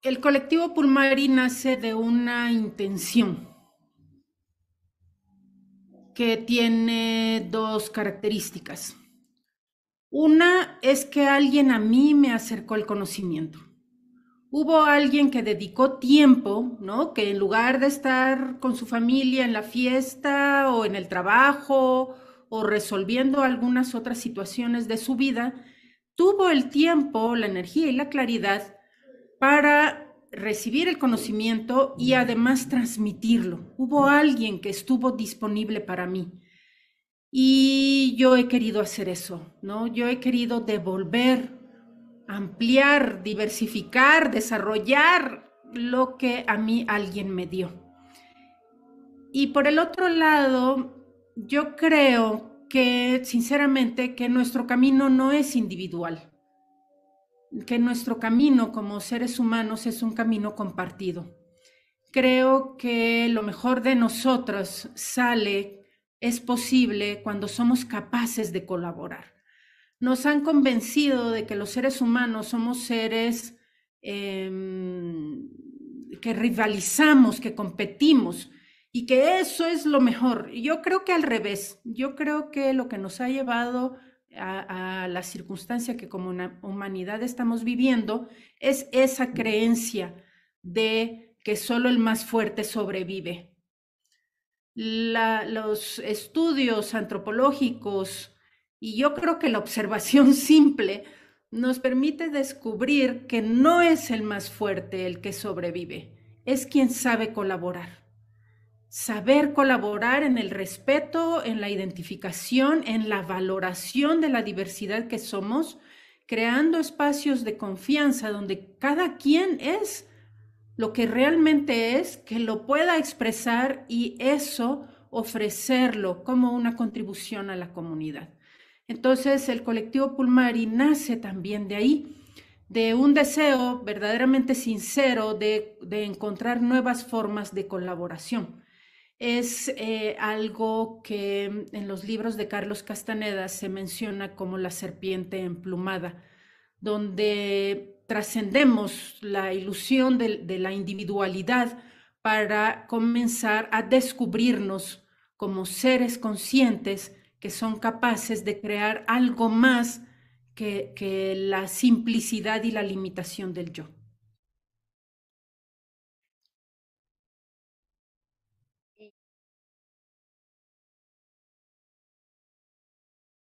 El colectivo Pulmari nace de una intención que tiene dos características. Una es que alguien a mí me acercó el conocimiento. Hubo alguien que dedicó tiempo, ¿no? Que en lugar de estar con su familia en la fiesta o en el trabajo o resolviendo algunas otras situaciones de su vida, tuvo el tiempo, la energía y la claridad para recibir el conocimiento y además transmitirlo. Hubo alguien que estuvo disponible para mí. Y yo he querido hacer eso, ¿no? Yo he querido devolver, ampliar, diversificar, desarrollar lo que a mí alguien me dio. Y por el otro lado, yo creo que, sinceramente, que nuestro camino no es individual que nuestro camino como seres humanos es un camino compartido. Creo que lo mejor de nosotros sale, es posible cuando somos capaces de colaborar. Nos han convencido de que los seres humanos somos seres em, que rivalizamos, que competimos y que eso es lo mejor. Yo creo que al revés, yo creo que lo que nos ha llevado a la circunstancia que como una humanidad estamos viviendo es esa creencia de que solo el más fuerte sobrevive. los estudios antropológicos y yo creo que la observación simple nos permite descubrir que no es el más fuerte el que sobrevive, es quien sabe colaborar saber colaborar en el respeto, en la identificación, en la valoración de la diversidad que somos, creando espacios de confianza donde cada quien es lo que realmente es, que lo pueda expresar y eso ofrecerlo como una contribución a la comunidad. Entonces, el colectivo Pulmari nace también de ahí, de un deseo verdaderamente sincero de, de encontrar nuevas formas de colaboración es eh, algo que en los libros de Carlos Castaneda se menciona como la serpiente emplumada, donde trascendemos la ilusión de, la individualidad para comenzar a descubrirnos como seres conscientes que son capaces de crear algo más que la simplicidad y la limitación del yo.